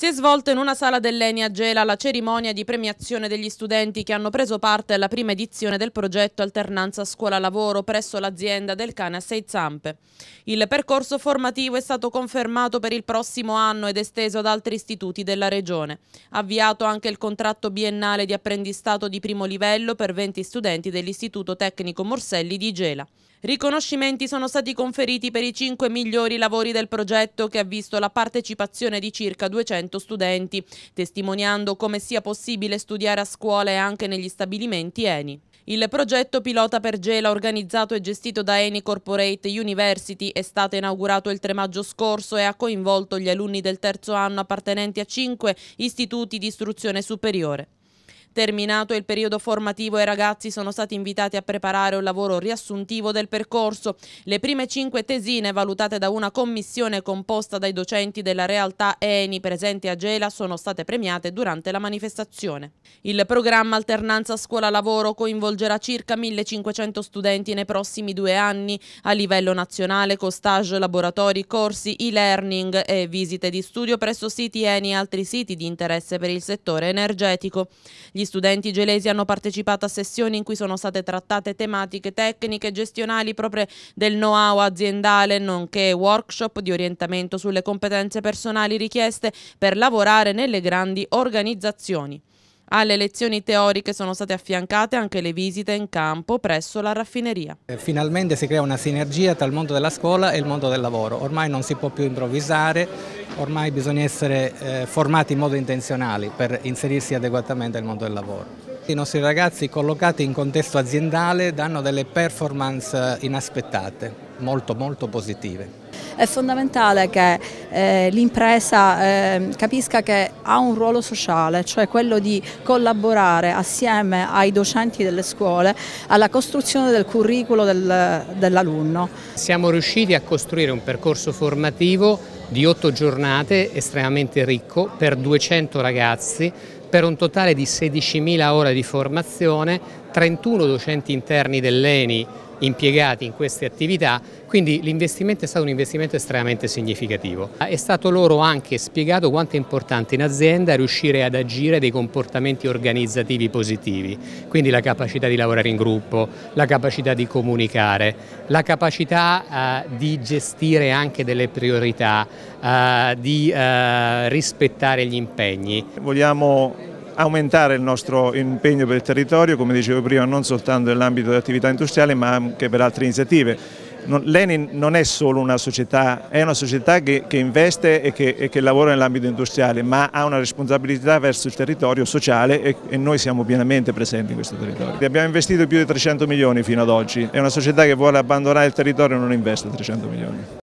Si è svolta in una sala dell'Enia Gela la cerimonia di premiazione degli studenti che hanno preso parte alla prima edizione del progetto Alternanza Scuola-Lavoro presso l'azienda del cane a sei zampe. Il percorso formativo è stato confermato per il prossimo anno ed esteso ad altri istituti della regione. Avviato anche il contratto biennale di apprendistato di primo livello per 20 studenti dell'Istituto Tecnico Morselli di Gela. Riconoscimenti sono stati conferiti per i cinque migliori lavori del progetto che ha visto la partecipazione di circa 200 studenti, testimoniando come sia possibile studiare a scuola e anche negli stabilimenti ENI. Il progetto Pilota per Gela, organizzato e gestito da Eni Corporate University, è stato inaugurato il 3 maggio scorso e ha coinvolto gli alunni del terzo anno appartenenti a cinque istituti di istruzione superiore. Terminato il periodo formativo i ragazzi sono stati invitati a preparare un lavoro riassuntivo del percorso. Le prime cinque tesine valutate da una commissione composta dai docenti della realtà ENI presenti a Gela sono state premiate durante la manifestazione. Il programma Alternanza Scuola-Lavoro coinvolgerà circa 1500 studenti nei prossimi due anni a livello nazionale con stage, laboratori, corsi, e-learning e visite di studio presso siti ENI e altri siti di interesse per il settore energetico. Gli studenti gelesi hanno partecipato a sessioni in cui sono state trattate tematiche tecniche e gestionali proprio del know-how aziendale, nonché workshop di orientamento sulle competenze personali richieste per lavorare nelle grandi organizzazioni. Alle lezioni teoriche sono state affiancate anche le visite in campo presso la raffineria. Eh, finalmente si crea una sinergia tra il mondo della scuola e il mondo del lavoro. Ormai non si può più improvvisare, ormai bisogna essere eh, formati in modo intenzionale per inserirsi adeguatamente nel mondo del lavoro. I nostri ragazzi collocati in contesto aziendale danno delle performance eh, inaspettate molto molto positive. È fondamentale che eh, l'impresa eh, capisca che ha un ruolo sociale, cioè quello di collaborare assieme ai docenti delle scuole alla costruzione del curriculum del, dell'alunno. Siamo riusciti a costruire un percorso formativo di otto giornate estremamente ricco per 200 ragazzi per un totale di 16.000 ore di formazione, 31 docenti interni dell'ENI impiegati in queste attività, quindi l'investimento è stato un investimento estremamente significativo. È stato loro anche spiegato quanto è importante in azienda riuscire ad agire dei comportamenti organizzativi positivi, quindi la capacità di lavorare in gruppo, la capacità di comunicare, la capacità eh, di gestire anche delle priorità, eh, di eh, rispettare gli impegni. Vogliamo aumentare il nostro impegno per il territorio, come dicevo prima, non soltanto nell'ambito dell'attività industriale ma anche per altre iniziative. L'ENI non è solo una società, è una società che, che investe e che, e che lavora nell'ambito industriale, ma ha una responsabilità verso il territorio sociale e, e, noi siamo pienamente presenti in questo territorio. Abbiamo investito più di 300 milioni fino ad oggi, è una società che vuole abbandonare il territorio e non investe 300 milioni.